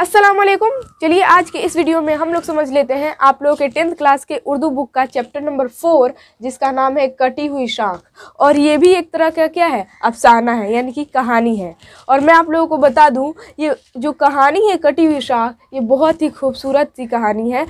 असलम चलिए आज के इस वीडियो में हम लोग समझ लेते हैं आप लोगों के टेंथ क्लास के उर्दू बुक का चैप्टर नंबर फोर जिसका नाम है कटी हुई शाख और ये भी एक तरह का क्या है अफसाना है यानी कि कहानी है और मैं आप लोगों को बता दूं ये जो कहानी है कटी हुई शाख ये बहुत ही खूबसूरत सी कहानी है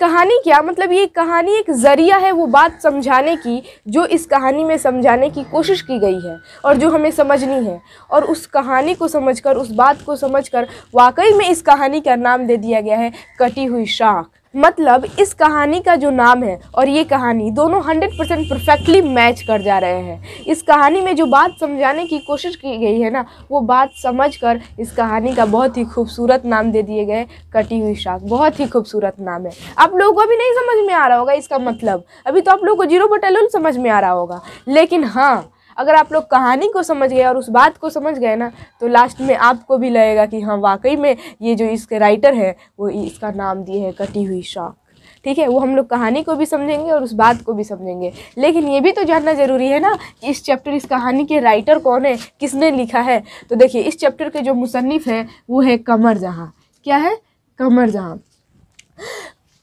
कहानी क्या मतलब ये कहानी एक ज़रिया है वो बात समझाने की जो इस कहानी में समझाने की कोशिश की गई है और जो हमें समझनी है और उस कहानी को समझकर उस बात को समझकर वाकई में इस कहानी का नाम दे दिया गया है कटी हुई शाख मतलब इस कहानी का जो नाम है और ये कहानी दोनों हंड्रेड परसेंट परफेक्टली मैच कर जा रहे हैं इस कहानी में जो बात समझाने की कोशिश की गई है ना वो बात समझ कर इस कहानी का बहुत ही खूबसूरत नाम दे दिए गए कटी हुई शाख बहुत ही खूबसूरत नाम है आप लोगों को अभी नहीं समझ में आ रहा होगा इसका मतलब अभी तो आप लोगों को जीरो बटेलुल समझ में आ रहा होगा लेकिन हाँ अगर आप लोग कहानी को समझ गए और उस बात को समझ गए ना तो लास्ट में आपको भी लगेगा कि हाँ वाकई में ये जो इसके राइटर है वो इसका नाम दिए है कटी हुई शॉक ठीक है वो हम लोग कहानी को भी समझेंगे और उस बात को भी समझेंगे लेकिन ये भी तो जानना ज़रूरी है ना कि इस चैप्टर इस कहानी के राइटर कौन है किसने लिखा है तो देखिए इस चैप्टर के जो मुसनफ़ हैं वो है कमर जहाँ क्या है कमर जहाँ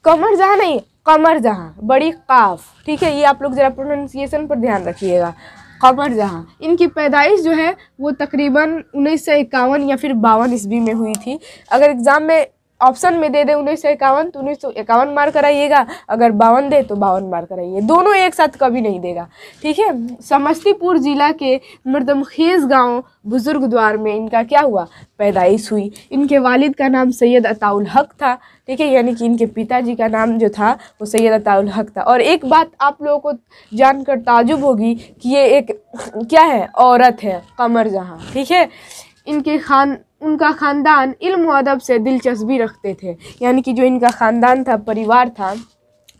कमर जहाँ नहीं कमर जहाँ बड़ी काफ ठीक है ये आप लोग ज़रा प्रोनाउंसिएशन पर ध्यान रखिएगा कामर जहाँ इनकी पैदाइश जो है वो तकरीबन उन्नीस या फिर बावन ईस्वी में हुई थी अगर एग्ज़ाम में ऑप्शन में दे दे उन्नीस सौ इक्यावन तो उन्नीस सौ इक्यावन मार कराइएगा अगर बावन दे तो बावन मार कराइए दोनों एक साथ कभी नहीं देगा ठीक है समस्तीपुर जिला के मृदमखेज गांव बुजुर्ग द्वार में इनका क्या हुआ पैदाइश हुई इनके वालिद का नाम सैयद अताउल हक था ठीक है यानी कि इनके पिताजी का नाम जो था वो सैयद अताउल हक था और एक बात आप लोगों को जानकर ताजुब होगी कि ये एक क्या है औरत है कमर जहाँ ठीक है इनके खान उनका ख़ानदान इल्म अदब से दिलचस्पी रखते थे यानी कि जो इनका ख़ानदान था परिवार था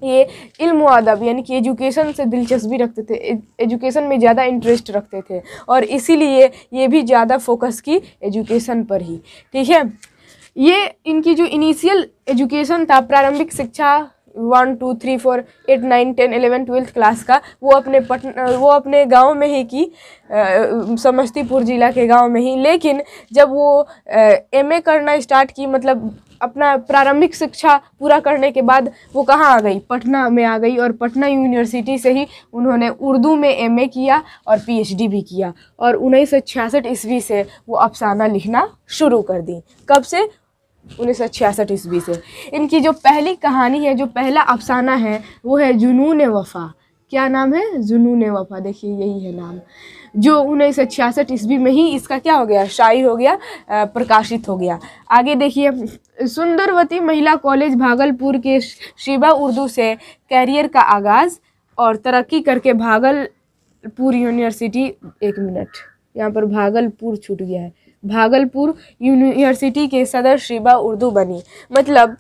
ये इल्म अदब यानी कि एजुकेशन से दिलचस्पी रखते थे एजुकेशन में ज़्यादा इंटरेस्ट रखते थे और इसीलिए ये भी ज़्यादा फोकस की एजुकेशन पर ही ठीक है ये इनकी जो इनिशियल एजुकेशन था प्रारंभिक शिक्षा one two three four eight nine ten eleven twelfth class का वो अपने पटना वो अपने गांव में ही की समस्तीपुर ज़िला के गांव में ही लेकिन जब वो ए करना स्टार्ट की मतलब अपना प्रारंभिक शिक्षा पूरा करने के बाद वो कहाँ आ गई पटना में आ गई और पटना यूनिवर्सिटी से ही उन्होंने उर्दू में ए किया और डी भी किया और उन्नीस सौ छियासठ ईस्वी से वो अफसाना लिखना शुरू कर दी कब से उन्नीस सौ छियासठ ईस्वी से इनकी जो पहली कहानी है जो पहला अफसाना है वो है जुनून वफ़ा क्या नाम है जुनून वफ़ा देखिए यही है नाम जो उन्नीस सौ छियासठ ईस्वी में ही इसका क्या हो गया शाही हो गया प्रकाशित हो गया आगे देखिए सुंदरवती महिला कॉलेज भागलपुर के शिवा उर्दू से कैरियर का आगाज़ और तरक्की करके भागलपुर यूनिवर्सिटी एक मिनट यहाँ पर भागलपुर छूट गया है भागलपुर यूनिवर्सिटी के सदर शिबा उर्दू बनी मतलब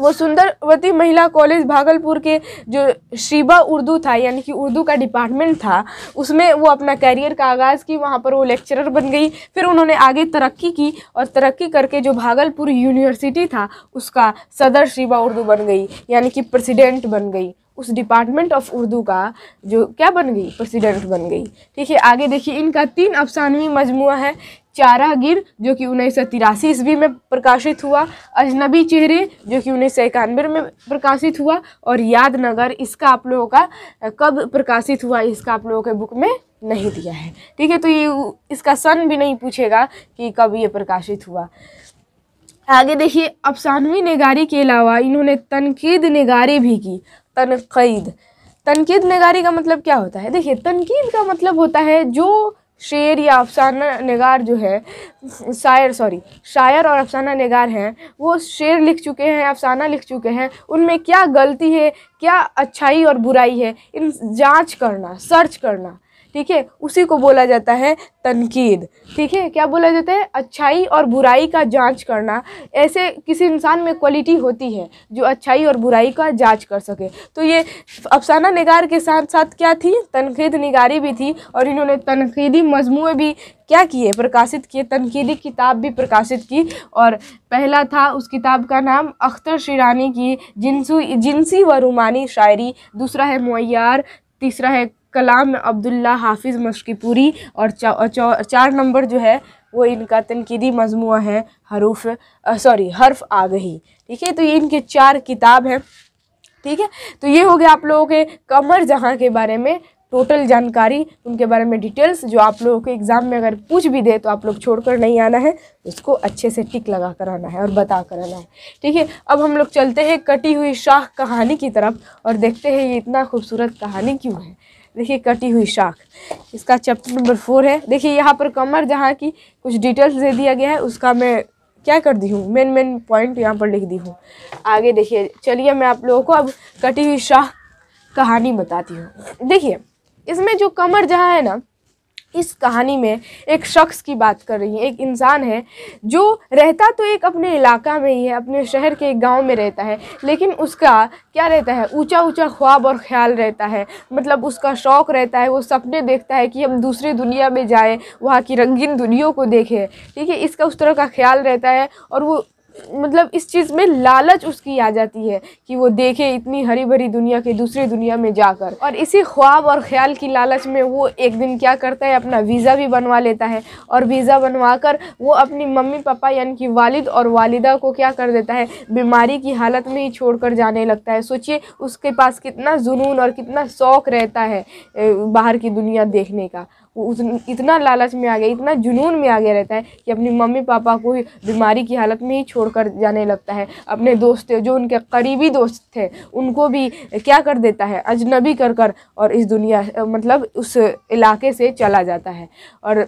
वो सुंदरवती महिला कॉलेज भागलपुर के जो शिबा उर्दू था यानी कि उर्दू का डिपार्टमेंट था उसमें वो अपना करियर का आगाज़ की वहाँ पर वो लेक्चरर बन गई फिर उन्होंने आगे तरक्की की और तरक्की करके जो भागलपुर यूनिवर्सिटी था उसका सदर शिबा उर्दू बन गई यानी कि प्रेसिडेंट बन गई उस डिपार्टमेंट ऑफ उर्दू का जो क्या बन गई प्रेसिडेंट बन गई ठीक है आगे देखिए इनका तीन अफसानवी मजमू है चारागिर जो कि उन्नीस सौ तिरासी ईस्वी में प्रकाशित हुआ अजनबी चेहरे जो कि उन्नीस सौ इक्यानवे में प्रकाशित हुआ और याद नगर इसका आप लोगों का कब प्रकाशित हुआ इसका आप लोगों के बुक में नहीं दिया है ठीक है तो ये इसका सन भी नहीं पूछेगा कि कब ये प्रकाशित हुआ आगे देखिए अफसानवी निगारी के अलावा इन्होंने तनकीद निगारी भी की तनकीद तनकीद नगारी का मतलब क्या होता है देखिए तनकीद का मतलब होता है जो शेर या अफसाना नगार जो है शायर सॉरी शायर और अफसाना नगार हैं वो शेर लिख चुके हैं अफसाना लिख चुके हैं उनमें क्या गलती है क्या अच्छाई और बुराई है इन जांच करना सर्च करना ठीक है उसी को बोला जाता है तनकीद ठीक है क्या बोला जाता है अच्छाई और बुराई का जांच करना ऐसे किसी इंसान में क्वालिटी होती है जो अच्छाई और बुराई का जांच कर सके तो ये अफसाना निगार के साथ साथ क्या थी तनकीद निगारी भी थी और इन्होंने तनकीदी मजमू भी क्या किए प्रकाशित किए तनकीदी किताब भी प्रकाशित की और पहला था उस किताब का नाम अख्तर शिरानी की जिनसू जिनसी व रूमानी शायरी दूसरा है मैार तीसरा है कलाम अब्दुल्ला हाफिज़ मशकीपुरी और चा, चा, चार नंबर जो है वो इनका तनकीदी मजमू है हरूफ सॉरी हर्फ आ गई ठीक है तो ये इनके चार किताब हैं ठीक है तो ये हो गया आप लोगों के कमर जहाँ के बारे में टोटल जानकारी उनके बारे में डिटेल्स जो आप लोगों के एग्ज़ाम में अगर पूछ भी दे तो आप लोग छोड़कर नहीं आना है उसको अच्छे से टिक लगा कर आना है और बता कर आना है ठीक है अब हम लोग चलते हैं कटी हुई शाह कहानी की तरफ और देखते हैं ये इतना खूबसूरत कहानी क्यों है देखिए कटी हुई शाख इसका चैप्टर नंबर फोर है देखिए यहाँ पर कमर जहाँ की कुछ डिटेल्स दे दिया गया है उसका मैं क्या कर दी हूँ मेन मेन पॉइंट यहाँ पर लिख दी हूँ आगे देखिए चलिए मैं आप लोगों को अब कटी हुई शाह कहानी बताती हूँ देखिए इसमें जो कमर जहाँ है ना इस कहानी में एक शख्स की बात कर रही है एक इंसान है जो रहता तो एक अपने इलाका में ही है अपने शहर के एक गांव में रहता है लेकिन उसका क्या रहता है ऊंचा ऊंचा ख्वाब और ख्याल रहता है मतलब उसका शौक़ रहता है वो सपने देखता है कि हम दूसरी दुनिया में जाएं वहाँ की रंगीन दुनिया को देखें ठीक है इसका उस तरह का ख्याल रहता है और वो मतलब इस चीज़ में लालच उसकी आ जाती है कि वो देखे इतनी हरी भरी दुनिया के दूसरी दुनिया में जाकर और इसी ख्वाब और ख्याल की लालच में वो एक दिन क्या करता है अपना वीज़ा भी बनवा लेता है और वीज़ा बनवा कर वो अपनी मम्मी पापा यानी कि वालिद और वालिदा को क्या कर देता है बीमारी की हालत में ही छोड़ कर जाने लगता है सोचिए उसके पास कितना जुनून और कितना शौक़ रहता है बाहर की दुनिया देखने का इतना लालच में आ गया इतना जुनून में आ गया रहता है कि अपनी मम्मी पापा को ही बीमारी की हालत में ही छोड़ कर जाने लगता है अपने दोस्त जो उनके करीबी दोस्त थे उनको भी क्या कर देता है अजनबी कर कर और इस दुनिया मतलब उस इलाके से चला जाता है और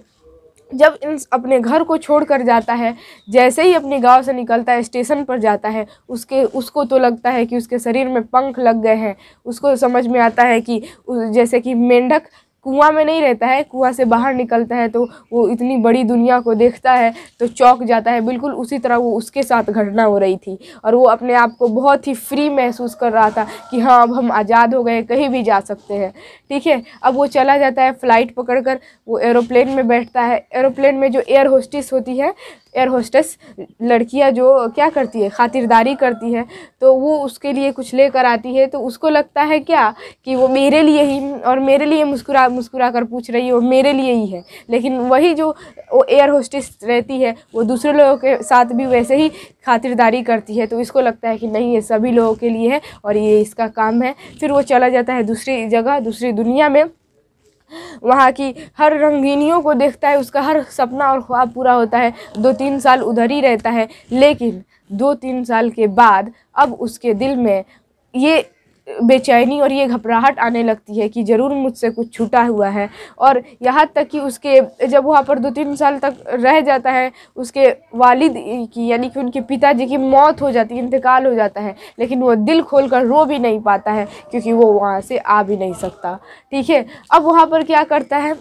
जब इन अपने घर को छोड़ कर जाता है जैसे ही अपने गांव से निकलता है स्टेशन पर जाता है उसके उसको तो लगता है कि उसके शरीर में पंख लग गए हैं उसको समझ में आता है कि जैसे कि मेंढक कुआं में नहीं रहता है कुआं से बाहर निकलता है तो वो इतनी बड़ी दुनिया को देखता है तो चौक जाता है बिल्कुल उसी तरह वो उसके साथ घटना हो रही थी और वो अपने आप को बहुत ही फ्री महसूस कर रहा था कि हाँ अब हम आज़ाद हो गए कहीं भी जा सकते हैं ठीक है अब वो चला जाता है फ़्लाइट पकड़ कर वो एरोप्लेन में बैठता है एरोप्लेन में जो एयर होस्टिस होती है एयर होस्टेस लड़कियां जो क्या करती है खातिरदारी करती है तो वो उसके लिए कुछ लेकर आती है तो उसको लगता है क्या कि वो मेरे लिए ही और मेरे लिए मुस्कुरा मुस्कुरा कर पूछ रही है और मेरे लिए ही है लेकिन वही जो वो एयर होस्टेस रहती है वो दूसरे लोगों के साथ भी वैसे ही खातिरदारी करती है तो इसको लगता है कि नहीं ये सभी लोगों के लिए है और ये इसका काम है फिर वो चला जाता है दूसरी जगह दूसरी दुनिया में वहाँ की हर रंगीनियों को देखता है उसका हर सपना और ख्वाब पूरा होता है दो तीन साल उधर ही रहता है लेकिन दो तीन साल के बाद अब उसके दिल में ये बेचैनी और ये घबराहट आने लगती है कि ज़रूर मुझसे कुछ छूटा हुआ है और यहाँ तक कि उसके जब वहाँ पर दो तीन साल तक रह जाता है उसके वालिद की यानी कि उनके पिताजी की मौत हो जाती है इंतकाल हो जाता है लेकिन वो दिल खोल कर रो भी नहीं पाता है क्योंकि वो वहाँ से आ भी नहीं सकता ठीक है अब वहाँ पर क्या करता है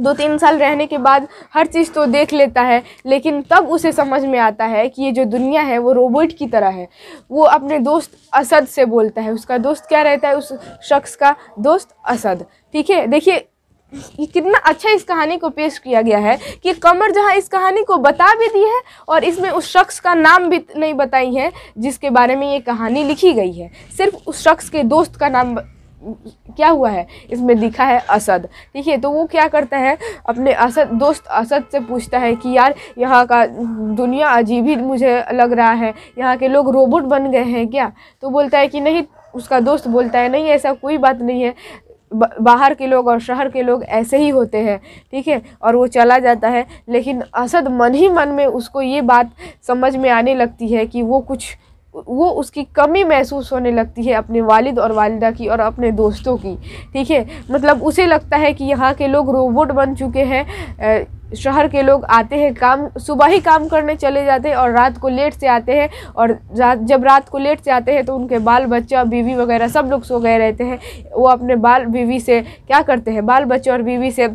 दो तीन साल रहने के बाद हर चीज़ तो देख लेता है लेकिन तब उसे समझ में आता है कि ये जो दुनिया है वो रोबोट की तरह है वो अपने दोस्त असद से बोलता है उसका दोस्त क्या रहता है उस शख्स का दोस्त असद ठीक है देखिए कितना अच्छा इस कहानी को पेश किया गया है कि कमर जहाँ इस कहानी को बता भी दी है और इसमें उस शख्स का नाम भी नहीं बताई है जिसके बारे में ये कहानी लिखी गई है सिर्फ उस शख्स के दोस्त का नाम क्या हुआ है इसमें लिखा है असद ठीक है तो वो क्या करता है अपने असद दोस्त असद से पूछता है कि यार यहाँ का दुनिया अजीब ही मुझे लग रहा है यहाँ के लोग रोबोट बन गए हैं क्या तो बोलता है कि नहीं उसका दोस्त बोलता है नहीं ऐसा कोई बात नहीं है बाहर के लोग और शहर के लोग ऐसे ही होते हैं ठीक है और वो चला जाता है लेकिन असद मन ही मन में उसको ये बात समझ में आने लगती है कि वो कुछ वो उसकी कमी महसूस होने लगती है अपने वालिद और वालदा की और अपने दोस्तों की ठीक है मतलब उसे लगता है कि यहाँ के लोग रोबोट बन चुके हैं शहर के लोग आते हैं काम सुबह ही काम करने चले जाते हैं और रात को लेट से आते हैं और रात जब रात को लेट से आते हैं तो उनके बाल बच्चा बीवी वगैरह सब लोग सो गए रहते हैं वो अपने बाल बीवी से क्या करते हैं बाल बच्चे और बीवी से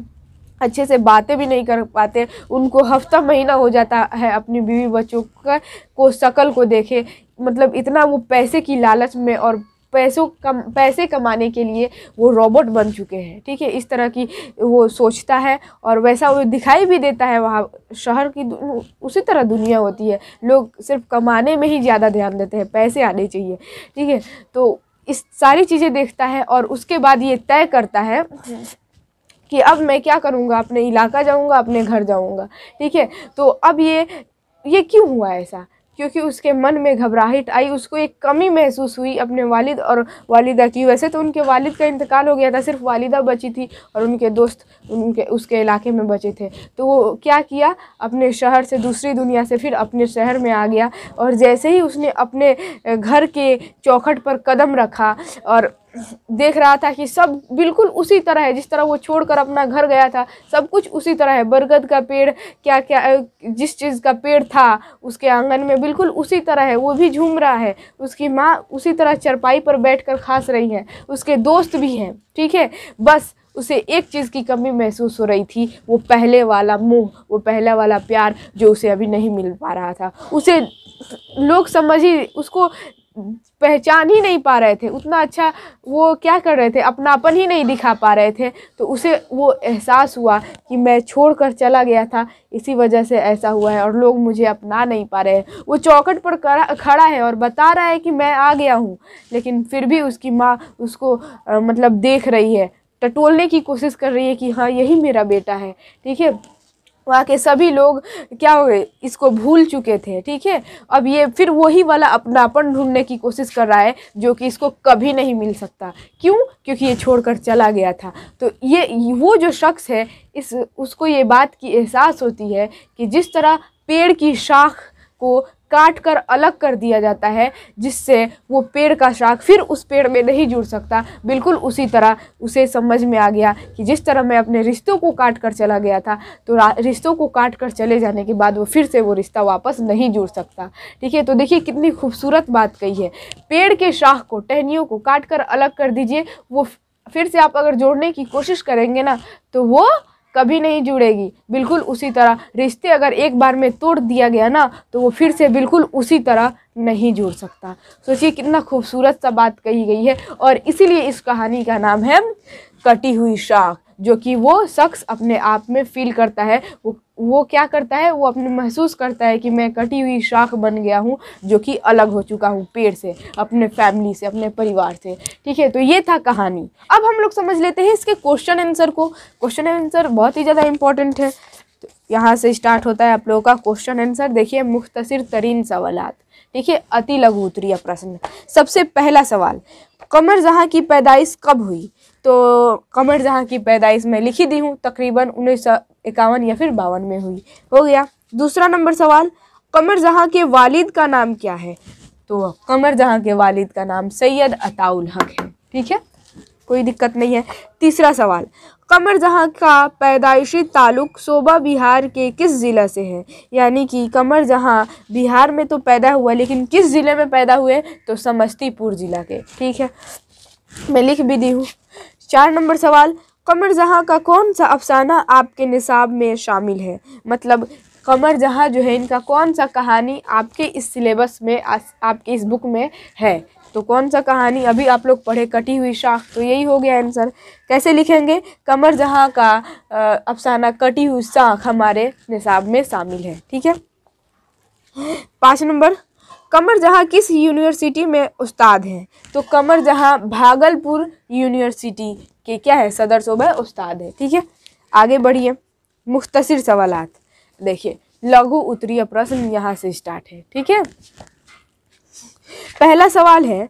अच्छे से बातें भी नहीं कर पाते उनको हफ्ता महीना हो जाता है अपनी बीवी बच्चों का को शकल को देखे मतलब इतना वो पैसे की लालच में और पैसों कम पैसे कमाने के लिए वो रोबोट बन चुके हैं ठीक है इस तरह की वो सोचता है और वैसा वो दिखाई भी देता है वहाँ शहर की उसी तरह दुनिया होती है लोग सिर्फ कमाने में ही ज़्यादा ध्यान देते हैं पैसे आने चाहिए ठीक है तो इस सारी चीज़ें देखता है और उसके बाद ये तय करता है कि अब मैं क्या करूँगा अपने इलाका जाऊँगा अपने घर जाऊँगा ठीक है तो अब ये ये क्यों हुआ ऐसा क्योंकि उसके मन में घबराहट आई उसको एक कमी महसूस हुई अपने वालिद और वालिदा की वैसे तो उनके वालिद का इंतकाल हो गया था सिर्फ वालिदा बची थी और उनके दोस्त उनके उसके इलाके में बचे थे तो वो क्या किया अपने शहर से दूसरी दुनिया से फिर अपने शहर में आ गया और जैसे ही उसने अपने घर के चौखट पर कदम रखा और देख रहा था कि सब बिल्कुल उसी तरह है जिस तरह वो छोड़कर अपना घर गया था सब कुछ उसी तरह है बरगद का पेड़ क्या क्या जिस चीज़ का पेड़ था उसके आंगन में बिल्कुल उसी तरह है वो भी झूम रहा है उसकी माँ उसी तरह चरपाई पर बैठकर खास रही है उसके दोस्त भी हैं ठीक है बस उसे एक चीज़ की कमी महसूस हो रही थी वो पहले वाला मुँह वो पहला वाला प्यार जो उसे अभी नहीं मिल पा रहा था उसे लोग समझ ही उसको पहचान ही नहीं पा रहे थे उतना अच्छा वो क्या कर रहे थे अपनापन ही नहीं दिखा पा रहे थे तो उसे वो एहसास हुआ कि मैं छोड़ कर चला गया था इसी वजह से ऐसा हुआ है और लोग मुझे अपना नहीं पा रहे हैं वो चौकट पर खड़ा है और बता रहा है कि मैं आ गया हूँ लेकिन फिर भी उसकी माँ उसको आ, मतलब देख रही है टटोलने की कोशिश कर रही है कि हाँ यही मेरा बेटा है ठीक है वहाँ के सभी लोग क्या हो गए इसको भूल चुके थे ठीक है अब ये फिर वही वाला अपनापन ढूंढने की कोशिश कर रहा है जो कि इसको कभी नहीं मिल सकता क्यों क्योंकि ये छोड़कर चला गया था तो ये वो जो शख्स है इस उसको ये बात की एहसास होती है कि जिस तरह पेड़ की शाख को काट कर अलग कर दिया जाता है जिससे वो पेड़ का शाख फिर उस पेड़ में नहीं जुड़ सकता बिल्कुल उसी तरह उसे समझ में आ गया कि जिस तरह मैं अपने रिश्तों को काट कर चला गया था तो रिश्तों को काट कर चले जाने के बाद वो फिर से वो रिश्ता वापस नहीं जुड़ सकता ठीक है तो देखिए कितनी खूबसूरत बात कही है पेड़ के शाख को टहनियों को काट कर अलग कर दीजिए वो फिर से आप अगर जोड़ने की कोशिश करेंगे ना तो वो कभी नहीं जुड़ेगी बिल्कुल उसी तरह रिश्ते अगर एक बार में तोड़ दिया गया ना तो वो फिर से बिल्कुल उसी तरह नहीं जुड़ सकता सोचिए कितना खूबसूरत सा बात कही गई है और इसीलिए इस कहानी का नाम है कटी हुई शाख जो कि वो शख्स अपने आप में फील करता है वो वो क्या करता है वो अपने महसूस करता है कि मैं कटी हुई शाख बन गया हूँ जो कि अलग हो चुका हूँ पेड़ से अपने फैमिली से अपने परिवार से ठीक है तो ये था कहानी अब हम लोग समझ लेते हैं इसके क्वेश्चन आंसर को क्वेश्चन आंसर बहुत ही ज़्यादा इंपॉर्टेंट है तो यहाँ से स्टार्ट होता है आप लोगों का क्वेश्चन आंसर देखिए मुख्तसर तरीन सवालत ठीक है अति लघु उत्तरीय प्रश्न सबसे पहला सवाल कमर जहाँ की पैदाइश कब हुई तो कमर जहाँ की पैदाइश मैं लिखी दी हूँ तकरीबन उन्नीस सौ इक्यावन या फिर बावन में हुई हो गया दूसरा नंबर सवाल कमर जहाँ के वालिद का नाम क्या है तो कमर जहाँ के वालिद का नाम सैयद अताउल हक है ठीक है कोई दिक्कत नहीं है तीसरा सवाल कमर जहाँ का पैदाइशी ताल्लुक सोबा बिहार के किस ज़िला से है यानी कि कमर जहाँ बिहार में तो पैदा हुआ लेकिन किस ज़िले में पैदा हुए तो समस्तीपुर ज़िला के ठीक है मैं लिख भी दी हूँ चार नंबर सवाल कमर जहाँ का कौन सा अफसाना आपके निसाब में शामिल है मतलब कमर जहाँ जो है इनका कौन सा कहानी आपके इस सिलेबस में आपके इस बुक में है तो कौन सा कहानी अभी आप लोग पढ़े कटी हुई शाख तो यही हो गया आंसर कैसे लिखेंगे कमर जहाँ का अफसाना कटी हुई शाख हमारे निसाब में शामिल है ठीक है पाँच नंबर कमर जहाँ किस यूनिवर्सिटी में उस्ताद हैं तो कमर जहाँ भागलपुर यूनिवर्सिटी के क्या है सदर शोबा उस्ताद है ठीक है आगे बढ़िए मुख्तसर सवाल देखिए लघु उत्तरीय प्रश्न यहाँ से स्टार्ट है ठीक है पहला सवाल है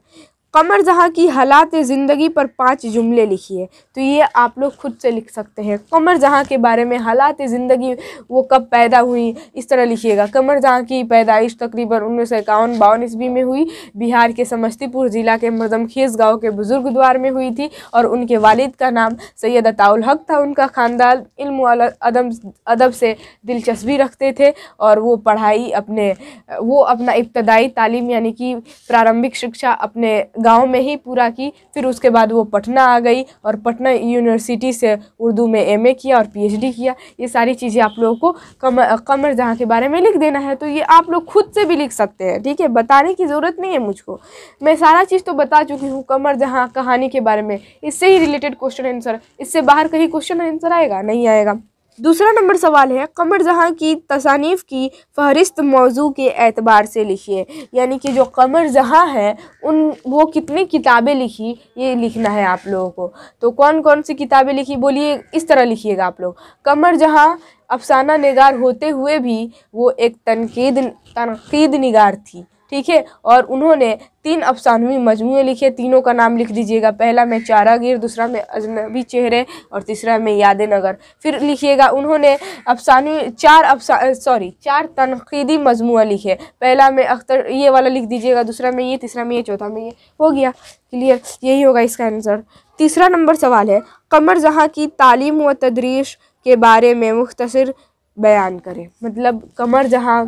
कमर जहाँ की हालात ज़िंदगी पर पांच जुमले लिखिए तो ये आप लोग खुद से लिख सकते हैं कमर जहाँ के बारे में हालात ज़िंदगी वो कब पैदा हुई इस तरह लिखिएगा कमर जहाँ की पैदाइश तकरीबन उन्नीस सौ इक्यावन बावन ईस्वी में हुई बिहार के समस्तीपुर ज़िला के मरदमखेज गाँव के बुज़ुर्ग द्वार में हुई थी और उनके वालिद का नाम सैयद अताउल हक था उनका ख़ानदान इल्म अदम अदब से दिलचस्पी रखते थे और वो पढ़ाई अपने वो अपना इब्तदाई तालीम यानी कि प्रारंभिक शिक्षा अपने गांव में ही पूरा की फिर उसके बाद वो पटना आ गई और पटना यूनिवर्सिटी से उर्दू में एम किया और पी किया ये सारी चीज़ें आप लोगों को कमर कमर जहाँ के बारे में लिख देना है तो ये आप लोग खुद से भी लिख सकते हैं ठीक है बताने की ज़रूरत नहीं है मुझको मैं सारा चीज़ तो बता चुकी हूँ कमर जहाँ कहानी के बारे में इससे ही रिलेटेड क्वेश्चन आंसर इससे बाहर कहीं क्वेश्चन आंसर आएगा नहीं आएगा दूसरा नंबर सवाल है कमर जहाँ की तसानीफ़ की फहरिस्त मौजू के एतबार से लिखिए यानी कि जो कमर जहाँ है उन वो कितनी किताबें लिखी ये लिखना है आप लोगों को तो कौन कौन सी किताबें लिखी बोलिए इस तरह लिखिएगा आप लोग कमर जहाँ अफसाना निगार होते हुए भी वो एक तनकीद तनकीद निगार थी ठीक है और उन्होंने तीन अफसानवी मजमू लिखे तीनों का नाम लिख दीजिएगा पहला में चारागिर दूसरा में अजनबी चेहरे और तीसरा में याद नगर फिर लिखिएगा उन्होंने अफसानवी चार अफसा सॉरी चार तनकीदी मजमू लिखे पहला में अख्तर ये वाला लिख दीजिएगा दूसरा में ये तीसरा में ये चौथा में ये हो गया क्लियर यही होगा इसका आंसर तीसरा नंबर सवाल है कमर जहाँ की तालीम व तदरीस के बारे में मुख्तर बयान करें मतलब कमर जहाँ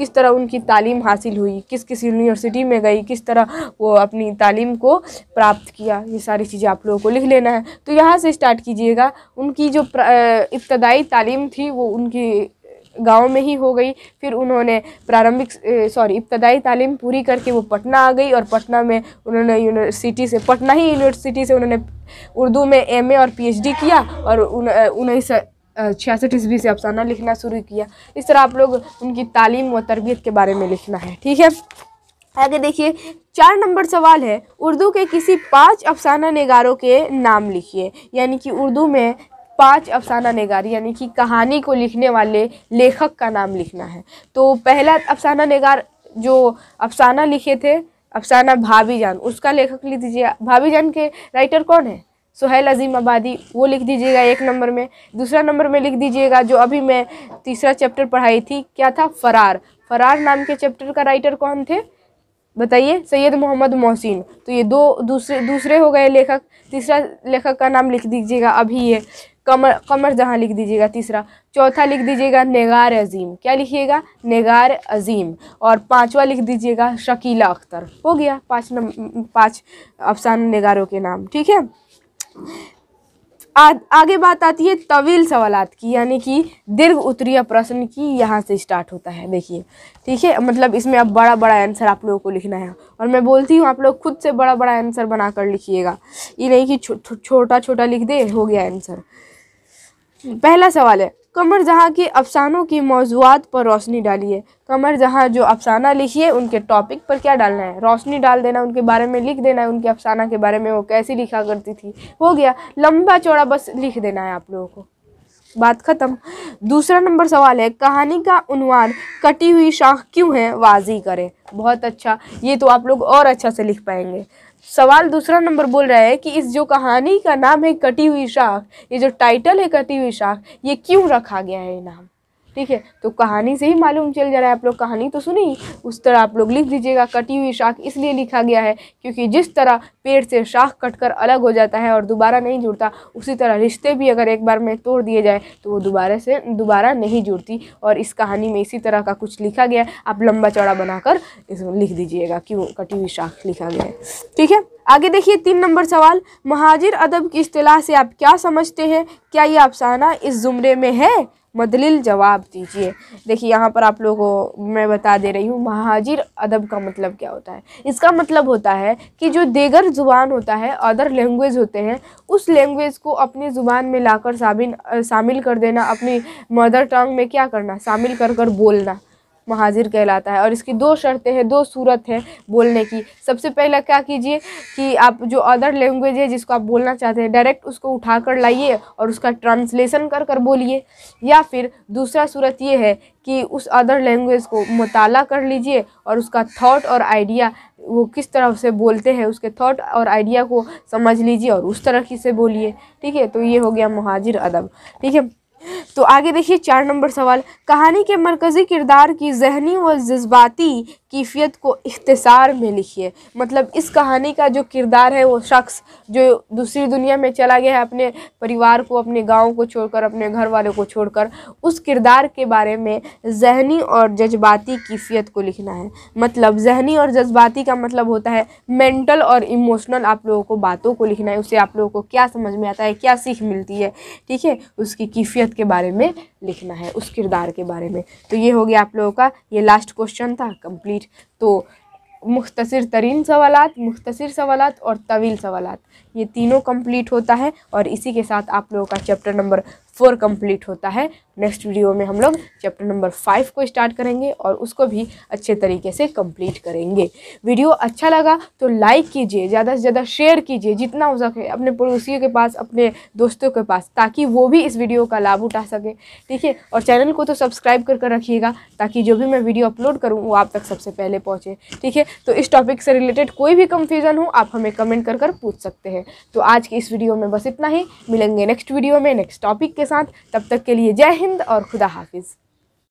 किस तरह उनकी तालीम हासिल हुई किस किस यूनिवर्सिटी में गई किस तरह वो अपनी तालीम को प्राप्त किया ये सारी चीज़ें आप लोगों को लिख लेना है तो यहाँ से स्टार्ट कीजिएगा उनकी जो इब्तदाई तालीम थी वो उनकी गांव में ही हो गई फिर उन्होंने प्रारंभिक सॉरी इब्तदाई तालीम पूरी करके वो पटना आ गई और पटना में उन्होंने यूनिवर्सिटी से पटना ही यूनिवर्सिटी से उन्होंने उर्दू में एमए और पीएचडी किया और उन उन्हें से छियासठ ईस्वी से अफसाना लिखना शुरू किया इस तरह आप लोग उनकी तालीम व तरबियत के बारे में लिखना है ठीक है आगे देखिए चार नंबर सवाल है उर्दू के किसी पांच अफसाना नगारों के नाम लिखिए यानी कि उर्दू में पांच अफसाना नगार यानी कि कहानी को लिखने वाले लेखक का नाम लिखना है तो पहला अफसाना नगार जो अफसाना लिखे थे अफसाना भाभी जान उसका लेखक लिख दीजिए भाभी जान के राइटर कौन है सोहेल अजीम आबादी वो लिख दीजिएगा एक नंबर में दूसरा नंबर में लिख दीजिएगा जो अभी मैं तीसरा चैप्टर पढ़ाई थी क्या था फरार फरार नाम के चैप्टर का राइटर कौन थे बताइए सैयद मोहम्मद मोहसिन तो ये दो दूसरे दूसरे हो गए लेखक तीसरा लेखक का नाम लिख दीजिएगा अभी ये कमर कमर जहाँ लिख दीजिएगा तीसरा चौथा लिख दीजिएगा नगार अजीम क्या लिखिएगा नगार अजीम और पांचवा लिख दीजिएगा शकीला अख्तर हो गया पाँच नंबर पाँच अफसान नगारों के नाम ठीक है आ, आगे बात आती है तवील सवाल की यानी कि दीर्घ उत्तरीय प्रश्न की यहाँ से स्टार्ट होता है देखिए ठीक है मतलब इसमें अब बड़ा बड़ा आंसर आप लोगों को लिखना है और मैं बोलती हूँ आप लोग खुद से बड़ा बड़ा आंसर बना कर लिखिएगा ये नहीं कि छो, छो, छोटा छोटा लिख दे हो गया आंसर पहला सवाल है कमर जहाँ के अफसानों की मौजूद पर रोशनी डालिए कमर जहाँ जो अफसाना लिखिए उनके टॉपिक पर क्या डालना है रोशनी डाल देना उनके बारे में लिख देना है उनके अफसाना के बारे में वो कैसी लिखा करती थी हो गया लंबा चौड़ा बस लिख देना है आप लोगों को बात ख़त्म दूसरा नंबर सवाल है कहानी का उनवान कटी हुई शाख क्यों है वाजी करें बहुत अच्छा ये तो आप लोग और अच्छा से लिख पाएंगे सवाल दूसरा नंबर बोल रहा है कि इस जो कहानी का नाम है कटी हुई शाख ये जो टाइटल है कटी हुई शाख ये क्यों रखा गया है नाम ठीक है तो कहानी से ही मालूम चल जा रहा है आप लोग कहानी तो सुनी उस तरह आप लोग लिख दीजिएगा कटी हुई शाख इसलिए लिखा गया है क्योंकि जिस तरह पेड़ से शाख कटकर अलग हो जाता है और दोबारा नहीं जुड़ता उसी तरह रिश्ते भी अगर एक बार में तोड़ दिए जाए तो वो दोबारा से दोबारा नहीं जुड़ती और इस कहानी में इसी तरह का कुछ लिखा गया है आप लंबा चौड़ा बनाकर इसमें लिख दीजिएगा क्यों कटी हुई शाख लिखा गया है ठीक है आगे देखिए तीन नंबर सवाल महाजिर अदब की अतलाह से आप क्या समझते हैं क्या ये अफसाना इस ज़ुमरे में है मदलिल जवाब दीजिए देखिए यहाँ पर आप लोगों को मैं बता दे रही हूँ महाजिर अदब का मतलब क्या होता है इसका मतलब होता है कि जो देगर ज़ुबान होता है अदर लैंग्वेज होते हैं उस लैंग्वेज को अपनी ज़ुबान में लाकर शामिल शामिल कर देना अपनी मदर टंग में क्या करना शामिल कर कर बोलना महाजिर कहलाता है और इसकी दो शर्तें हैं दो सूरत है बोलने की सबसे पहला क्या कीजिए कि आप जो अदर लैंग्वेज है जिसको आप बोलना चाहते हैं डायरेक्ट उसको उठा कर लाइए और उसका ट्रांसलेशन कर कर बोलिए या फिर दूसरा सूरत ये है कि उस अदर लैंग्वेज को मताल कर लीजिए और उसका थाट और आइडिया वो किस तरह से बोलते हैं उसके थाट और आइडिया को समझ लीजिए और उस तरह की से बोलिए ठीक है तो ये हो गया महाजिर अदब ठीक है तो आगे देखिए चार नंबर सवाल कहानी के मरकज़ी किरदार की जहनी व जज्बाती कीफियत को इख्तसार में लिखिए मतलब इस कहानी का जो किरदार है वो शख्स जो दूसरी दुनिया में चला गया है अपने परिवार को अपने गांव को छोड़कर अपने घर वालों को छोड़कर उस किरदार के बारे में जहनी और जज्बाती कीफियत को लिखना है मतलब जहनी और जज्बाती का मतलब होता है मेंटल और इमोशनल आप लोगों को बातों को लिखना है उसे आप लोगों को क्या समझ में आता है क्या सीख मिलती है ठीक है उसकी कीफियत के बारे बारे में लिखना है उस किरदार के बारे में तो ये हो गया आप लोगों का ये लास्ट क्वेश्चन था कंप्लीट तो मुख्तर तरीन सवाल मुख्तर सवाल और तवील सवाल ये तीनों कंप्लीट होता है और इसी के साथ आप लोगों का चैप्टर नंबर फोर कंप्लीट होता है नेक्स्ट वीडियो में हम लोग चैप्टर नंबर फाइव को स्टार्ट करेंगे और उसको भी अच्छे तरीके से कंप्लीट करेंगे वीडियो अच्छा लगा तो लाइक कीजिए ज़्यादा से ज़्यादा शेयर कीजिए जितना हो सके अपने पड़ोसियों के पास अपने दोस्तों के पास ताकि वो भी इस वीडियो का लाभ उठा सके ठीक है और चैनल को तो सब्सक्राइब कर कर रखिएगा ताकि जो भी मैं वीडियो अपलोड करूँ वो आप तक सबसे पहले पहुँचे ठीक है तो इस टॉपिक से रिलेटेड कोई भी कन्फ्यूज़न हो आप हमें कमेंट कर कर पूछ सकते हैं तो आज की इस वीडियो में बस इतना ही मिलेंगे नेक्स्ट वीडियो में नेक्स्ट टॉपिक के साथ तब तक के लिए जय हिंद और खुदा हाफिज़